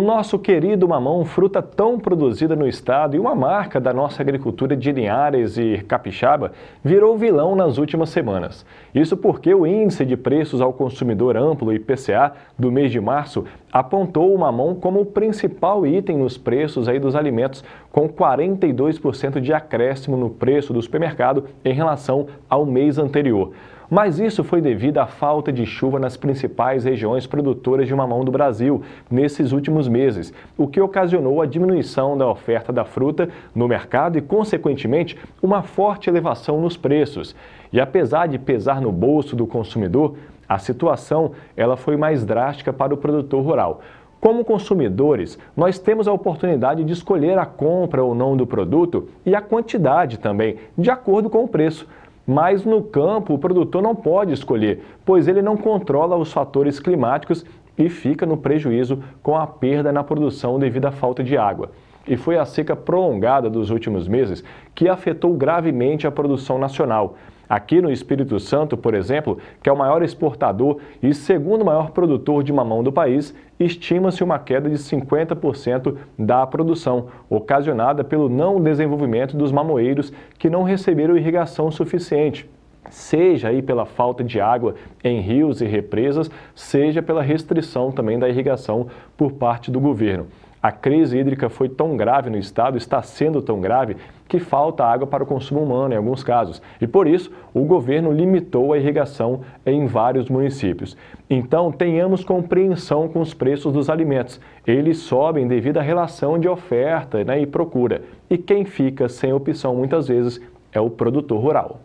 o nosso querido mamão, fruta tão produzida no estado e uma marca da nossa agricultura de Linhares e Capixaba, virou vilão nas últimas semanas. Isso porque o índice de preços ao consumidor amplo IPCA do mês de março apontou o mamão como o principal item nos preços aí dos alimentos, com 42% de acréscimo no preço do supermercado em relação ao mês anterior mas isso foi devido à falta de chuva nas principais regiões produtoras de mamão do Brasil nesses últimos meses, o que ocasionou a diminuição da oferta da fruta no mercado e, consequentemente, uma forte elevação nos preços. E apesar de pesar no bolso do consumidor, a situação ela foi mais drástica para o produtor rural. Como consumidores, nós temos a oportunidade de escolher a compra ou não do produto e a quantidade também, de acordo com o preço. Mas no campo, o produtor não pode escolher, pois ele não controla os fatores climáticos e fica no prejuízo com a perda na produção devido à falta de água e foi a seca prolongada dos últimos meses que afetou gravemente a produção nacional. Aqui no Espírito Santo, por exemplo, que é o maior exportador e segundo maior produtor de mamão do país, estima-se uma queda de 50% da produção, ocasionada pelo não desenvolvimento dos mamoeiros que não receberam irrigação suficiente seja aí pela falta de água em rios e represas, seja pela restrição também da irrigação por parte do governo. A crise hídrica foi tão grave no estado, está sendo tão grave, que falta água para o consumo humano em alguns casos. E por isso, o governo limitou a irrigação em vários municípios. Então, tenhamos compreensão com os preços dos alimentos. Eles sobem devido à relação de oferta né, e procura. E quem fica sem opção muitas vezes é o produtor rural.